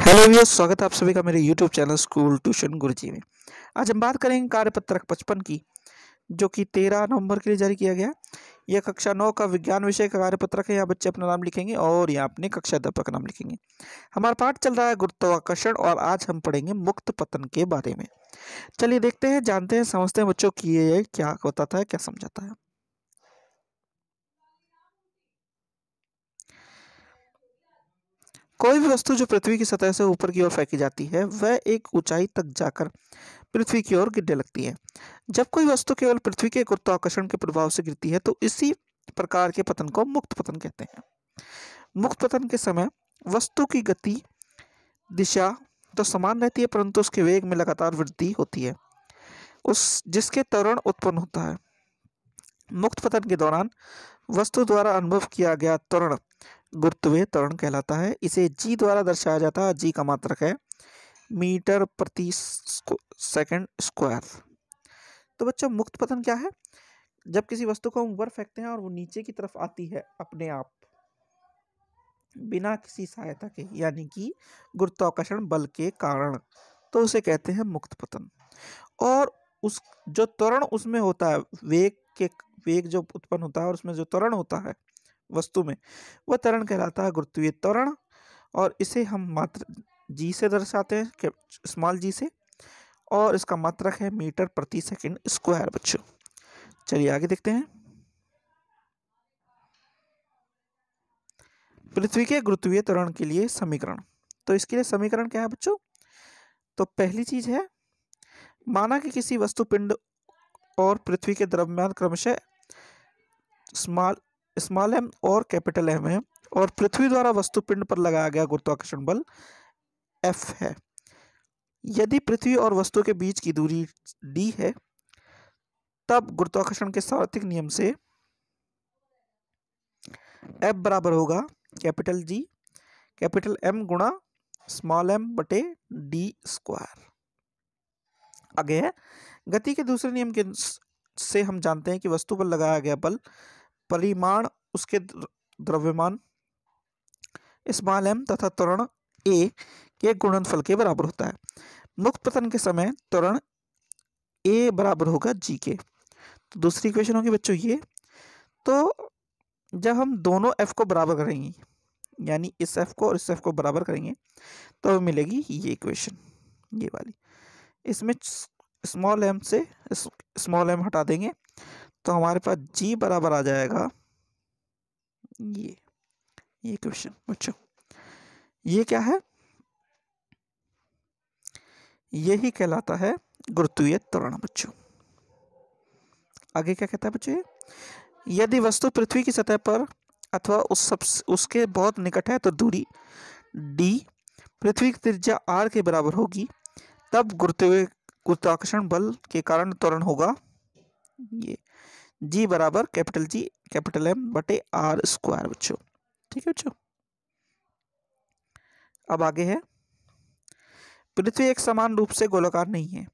hello view स्वागत है आप सभी का मेरे YouTube channel school tuition Guruji में आज हम बात करेंगे कार्यपत्रक पचपन की जो कि तेरह नवंबर के लिए जारी किया गया यह कक्षा नौ का विज्ञान विषय का कार्यपत्रक है यहाँ बच्चे अपना नाम लिखेंगे और यहाँ अपने कक्षा अध्यापक का नाम लिखेंगे हमारा पाठ चल रहा है गुरुत्वाकर्षण और आज हम पढ़ेंगे मुक्त पतन के बारे में चलिए देखते हैं जानते हैं समझते हैं बच्चों की ये क्या बताता है क्या समझाता है कोई भी वस्तु जो पृथ्वी की सतह से ऊपर की ओर फेंकी जाती है वह एक ऊंचाई तक जाकर पृथ्वी की ओर गिरने लगती है जब कोई वस्तु केवल पृथ्वी के गुरुत्वाकर्षण के प्रभाव से गिरती है तो इसी प्रकार के पतन को मुक्त पतन कहते हैं मुक्त पतन के समय वस्तु की गति दिशा तो समान रहती है परंतु उसके वेग में लगातार वृद्धि होती है उस जिसके तरण उत्पन्न होता है मुक्त पतन के दौरान वस्तु द्वारा अनुभव किया गया त्वरण गुरुत्वीय त्वरण कहलाता है इसे जी द्वारा दर्शाया जाता है जी का मात्रक है मीटर प्रति सेकंड स्क्वायर तो बच्चों मुक्त पतन क्या है जब किसी वस्तु को हम ऊपर फेंकते हैं और वो नीचे की तरफ आती है अपने आप बिना किसी सहायता के यानी कि गुरुत्वाकर्षण बल के कारण तो उसे कहते हैं मुक्त पतन और उस जो त्वरण उसमें होता है वेग के वेग जो उत्पन्न होता है और उसमें जो त्वरण होता है वस्तु में वह तरण कहलाता है गुरुत्वीय त्वरण और इसे हम मात्र जी से दर्शाते हैं स्मॉल जी से और इसका मात्रक है मीटर प्रति सेकंड स्क्वायर बच्चों चलिए आगे देखते हैं पृथ्वी के गुरुत्वीय त्वरण के लिए समीकरण तो इसके लिए समीकरण क्या है बच्चों तो पहली चीज है माना कि किसी वस्तु पिंड और पृथ्वी के द्रव्यमान क्रमशः स्मॉल स्मॉल एम और कैपिटल एम है और पृथ्वी द्वारा वस्तु पिंड पर लगाया गया गुरुत्वाकर्षण बल एफ है यदि पृथ्वी और वस्तु के बीच की दूरी डी है तब गुरुत्वाकर्षण के सार्थिक नियम से एफ बराबर होगा कैपिटल जी कैपिटल एम गुणा स्मॉल एम बटे डी स्क्वायर आगे है गति के दूसरे नियम के से हम जानते हैं कि वस्तु पर लगाया गया बल परिमाण उसके द्रव्यमान स्मॉल एम तथा त्वरण ए के गुणनफल के बराबर होता है मुक्त पतन के समय त्वरण ए बराबर होगा जी के तो दूसरी इक्वेशन होगी बच्चों ये तो जब हम दोनों एफ को बराबर करेंगे यानी इस एफ को और इस एफ को बराबर करेंगे तो मिलेगी ये इक्वेशन ये वाली इसमें स्मॉल एम से स्मॉल एम हटा देंगे तो हमारे पास जी बराबर आ जाएगा ये ये क्वेश्चन पूछो ये क्या है ये ही कहलाता है गुरुत्वीय त्वरण बच्चों आगे क्या कहता है बच्चों यदि वस्तु पृथ्वी की सतह पर अथवा उस सब उसके बहुत निकट है तो दूरी डी पृथ्वी की त्रिज्या आर के बराबर होगी तब गुरुत्वीय गुरुत्वाकर्षण बल के कारण त्वरण होगा ये जी बराबर कैपिटल जी कैपिटल एम बटे आर स्क्वायर बच्चों ठीक है बच्चों अब आगे है पृथ्वी एक समान रूप से गोलाकार नहीं है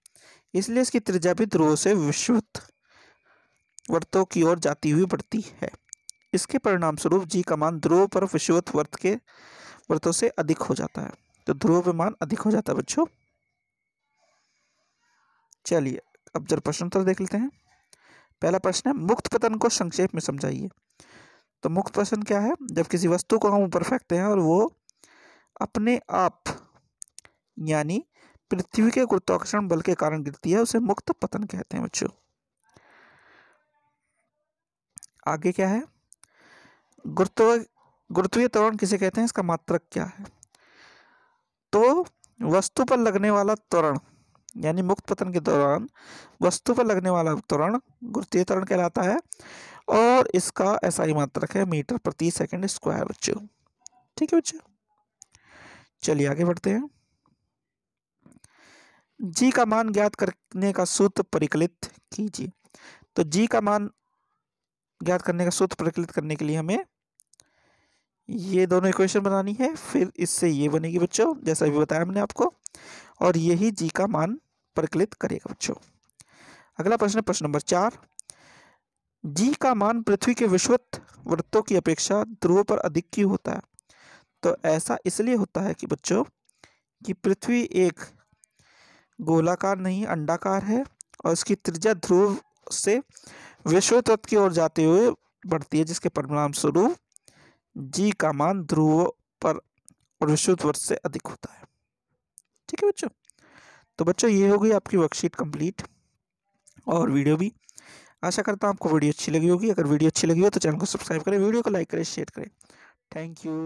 इसलिए इसकी त्रिज्या भी ध्रुव से विश्वत वर्तों की ओर जाती हुई बढ़ती है इसके परिणाम स्वरूप जी का मान ध्रुव पर विश्वत वर्त के वर्तों से अधिक हो जाता है तो ध्रुव पर मान अधिक हो जाता है बच्चों चलिए अब जरा प्रश्नोत्तर देख लेते हैं पहला प्रश्न है मुक्त पतन को संक्षेप में समझाइए तो मुक्त पतन क्या है जब किसी वस्तु को हम ऊपर फेंकते हैं और वो अपने आप यानी पृथ्वी के गुरुत्वाकर्षण बल के कारण गिरती है उसे मुक्त पतन कहते हैं बच्चों आगे क्या है गुरुत्व गुरुत्वीय त्वरण किसे कहते हैं इसका मात्रक क्या है तो वस्तु पर लगने वाला त्वरण यानी मुक्त पतन के दौरान वस्तु पर लगने वाला त्वरण गुरुत्वीय त्वरण कहलाता है और इसका ही मात्रक है मीटर प्रति सेकंड स्क्वायर बच्चों ठीक है बच्चे चलिए आगे बढ़ते हैं जी का मान ज्ञात करने का सूत्र परिकलित कीजिए तो जी का मान ज्ञात करने का सूत्र परिकलित करने के लिए हमें ये दोनों इक्वेशन बनानी है फिर इससे ये बनेगी बच्चों जैसा अभी बताया हमने आपको और यही जी का मान प्रकलित करेगा बच्चों अगला प्रश्न प्रश्न नंबर चार जी का मान पृथ्वी के विश्वत वृत्तों की अपेक्षा ध्रुव पर अधिक क्यों होता है तो ऐसा इसलिए होता है कि बच्चों कि पृथ्वी एक गोलाकार नहीं अंडाकार है और इसकी त्रिज्या ध्रुव से विश्व तत्व की ओर जाते हुए बढ़ती है जिसके परिणाम स्वरूप जी का मान ध्रुव पर और विश्व वर्ष से अधिक होता है ठीक है बच्चों तो बच्चों ये होगी आपकी वर्कशीट कंप्लीट और वीडियो भी आशा करता हूँ आपको वीडियो अच्छी लगी होगी अगर वीडियो अच्छी लगी हो तो चैनल को सब्सक्राइब करें वीडियो को लाइक करें शेयर करें थैंक यू